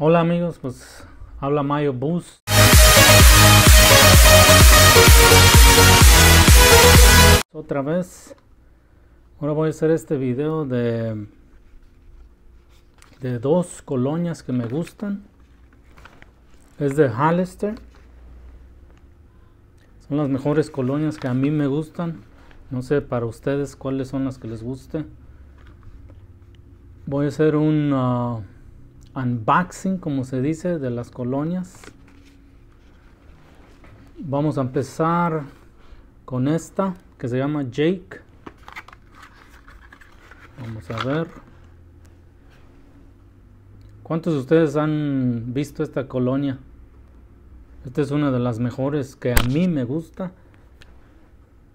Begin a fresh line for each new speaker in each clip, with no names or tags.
Hola amigos, pues habla Mayo Bus. Otra vez, ahora voy a hacer este video de, de dos colonias que me gustan. Es de Hallister. Son las mejores colonias que a mí me gustan. No sé para ustedes cuáles son las que les guste. Voy a hacer un... Ah, unboxing, como se dice, de las colonias. Vamos a empezar con esta que se llama Jake. Vamos a ver. ¿Cuántos de ustedes han visto esta colonia? Esta es una de las mejores que a mí me gusta.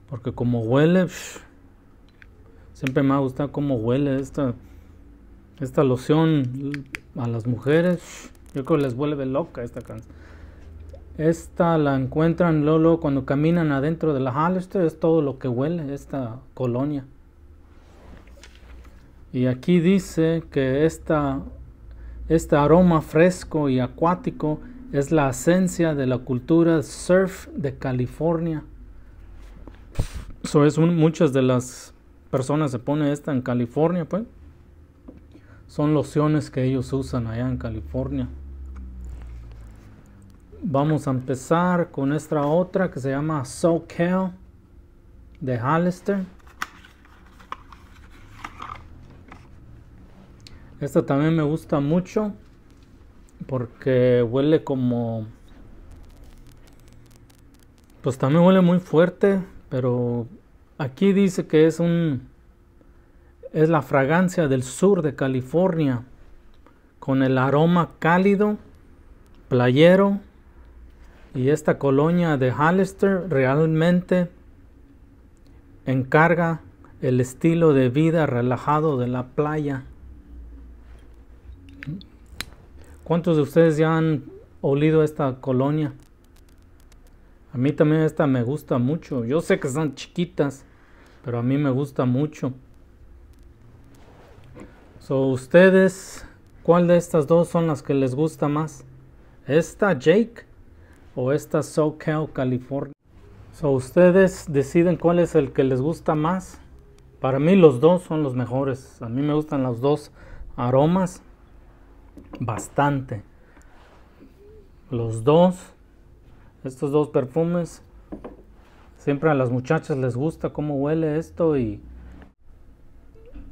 Porque como huele, siempre me ha gustado cómo huele esta, esta loción a las mujeres. Yo creo que les vuelve loca esta canción. Esta la encuentran Lolo cuando caminan adentro de la esto Es todo lo que huele esta colonia. Y aquí dice que esta, este aroma fresco y acuático es la esencia de la cultura surf de California. So es muchas de las personas se pone esta en California, pues son lociones que ellos usan allá en California. Vamos a empezar con esta otra que se llama SoCal de Hallister. Esta también me gusta mucho porque huele como... Pues también huele muy fuerte, pero aquí dice que es un es la fragancia del sur de California, con el aroma cálido, playero, y esta colonia de Hallister realmente encarga el estilo de vida relajado de la playa. ¿Cuántos de ustedes ya han olido esta colonia? A mí también esta me gusta mucho. Yo sé que son chiquitas, pero a mí me gusta mucho. So, ustedes, ¿cuál de estas dos son las que les gusta más? ¿Esta Jake o esta SoCal California? So, ustedes deciden cuál es el que les gusta más. Para mí los dos son los mejores. A mí me gustan los dos aromas bastante. Los dos, estos dos perfumes, siempre a las muchachas les gusta cómo huele esto y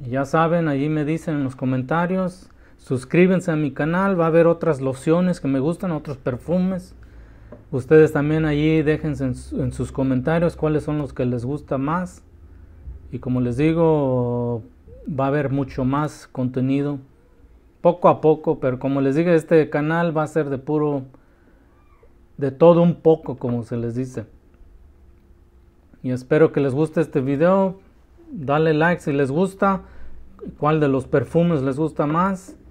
ya saben, allí me dicen en los comentarios. Suscríbanse a mi canal, va a haber otras lociones que me gustan, otros perfumes. Ustedes también allí déjense en, sus comentarios cuáles son los que les gusta más. Y como les digo, va a haber mucho más contenido poco a poco, pero como les dije, este canal va a ser de puro, de todo un poco, como se les dice. Y espero que les guste este video. Dale like si les gusta, cuál de los perfumes les gusta más.